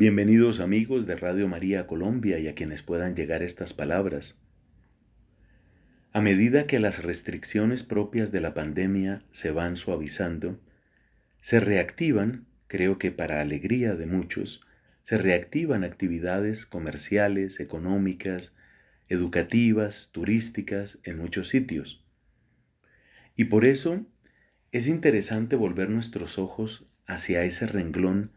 Bienvenidos amigos de Radio María Colombia y a quienes puedan llegar estas palabras. A medida que las restricciones propias de la pandemia se van suavizando, se reactivan, creo que para alegría de muchos, se reactivan actividades comerciales, económicas, educativas, turísticas en muchos sitios. Y por eso es interesante volver nuestros ojos hacia ese renglón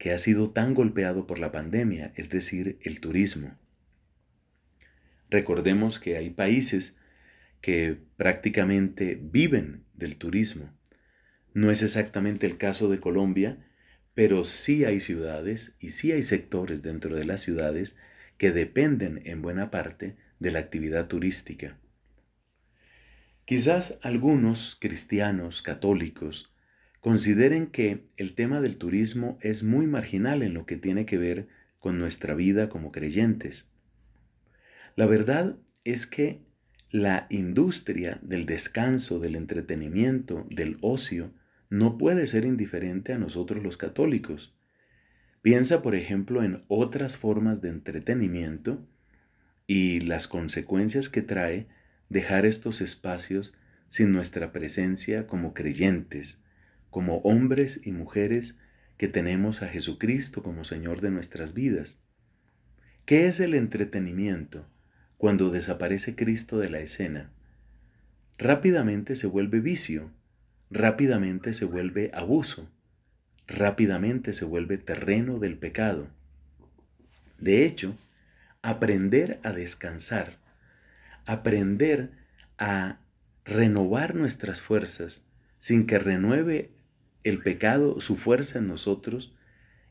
que ha sido tan golpeado por la pandemia, es decir, el turismo. Recordemos que hay países que prácticamente viven del turismo. No es exactamente el caso de Colombia, pero sí hay ciudades y sí hay sectores dentro de las ciudades que dependen en buena parte de la actividad turística. Quizás algunos cristianos católicos Consideren que el tema del turismo es muy marginal en lo que tiene que ver con nuestra vida como creyentes. La verdad es que la industria del descanso, del entretenimiento, del ocio, no puede ser indiferente a nosotros los católicos. Piensa, por ejemplo, en otras formas de entretenimiento y las consecuencias que trae dejar estos espacios sin nuestra presencia como creyentes, como hombres y mujeres que tenemos a Jesucristo como Señor de nuestras vidas. ¿Qué es el entretenimiento cuando desaparece Cristo de la escena? Rápidamente se vuelve vicio, rápidamente se vuelve abuso, rápidamente se vuelve terreno del pecado. De hecho, aprender a descansar, aprender a renovar nuestras fuerzas sin que renueve el pecado, su fuerza en nosotros,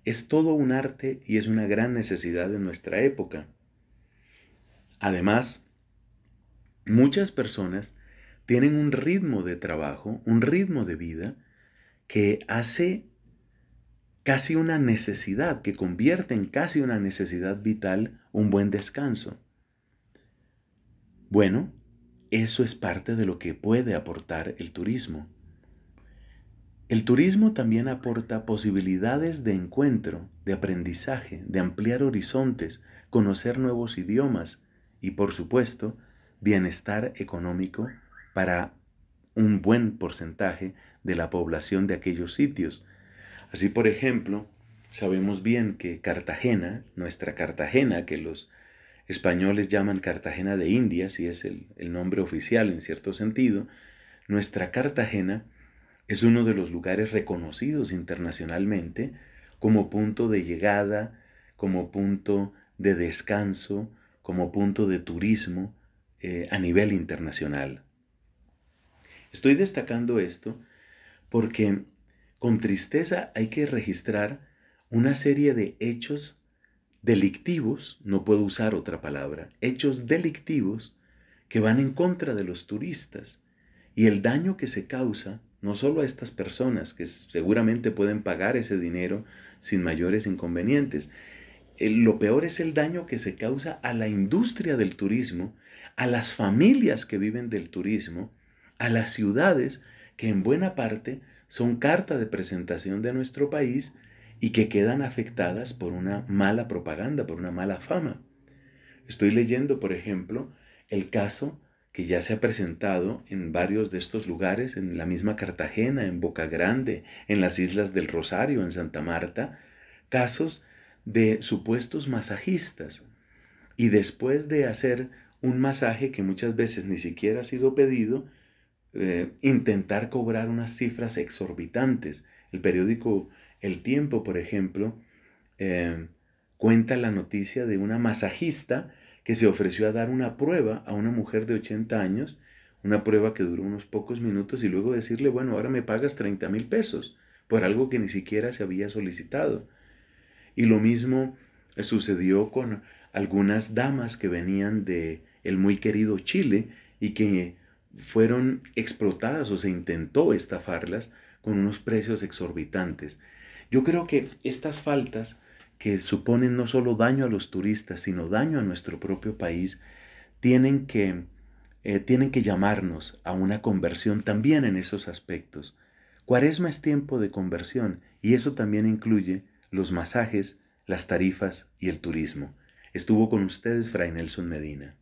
es todo un arte y es una gran necesidad de nuestra época. Además, muchas personas tienen un ritmo de trabajo, un ritmo de vida que hace casi una necesidad, que convierte en casi una necesidad vital un buen descanso. Bueno, eso es parte de lo que puede aportar el turismo. El turismo también aporta posibilidades de encuentro, de aprendizaje, de ampliar horizontes, conocer nuevos idiomas y, por supuesto, bienestar económico para un buen porcentaje de la población de aquellos sitios. Así, por ejemplo, sabemos bien que Cartagena, nuestra Cartagena, que los españoles llaman Cartagena de Indias, y es el, el nombre oficial en cierto sentido, nuestra Cartagena, es uno de los lugares reconocidos internacionalmente como punto de llegada, como punto de descanso, como punto de turismo eh, a nivel internacional. Estoy destacando esto porque con tristeza hay que registrar una serie de hechos delictivos, no puedo usar otra palabra, hechos delictivos que van en contra de los turistas y el daño que se causa no solo a estas personas que seguramente pueden pagar ese dinero sin mayores inconvenientes. Lo peor es el daño que se causa a la industria del turismo, a las familias que viven del turismo, a las ciudades que en buena parte son carta de presentación de nuestro país y que quedan afectadas por una mala propaganda, por una mala fama. Estoy leyendo, por ejemplo, el caso que ya se ha presentado en varios de estos lugares, en la misma Cartagena, en Boca Grande, en las Islas del Rosario, en Santa Marta, casos de supuestos masajistas. Y después de hacer un masaje que muchas veces ni siquiera ha sido pedido, eh, intentar cobrar unas cifras exorbitantes. El periódico El Tiempo, por ejemplo, eh, cuenta la noticia de una masajista que se ofreció a dar una prueba a una mujer de 80 años, una prueba que duró unos pocos minutos y luego decirle, bueno, ahora me pagas 30 mil pesos por algo que ni siquiera se había solicitado. Y lo mismo sucedió con algunas damas que venían de el muy querido Chile y que fueron explotadas o se intentó estafarlas con unos precios exorbitantes. Yo creo que estas faltas que suponen no solo daño a los turistas, sino daño a nuestro propio país, tienen que, eh, tienen que llamarnos a una conversión también en esos aspectos. Cuaresma es tiempo de conversión y eso también incluye los masajes, las tarifas y el turismo. Estuvo con ustedes Fray Nelson Medina.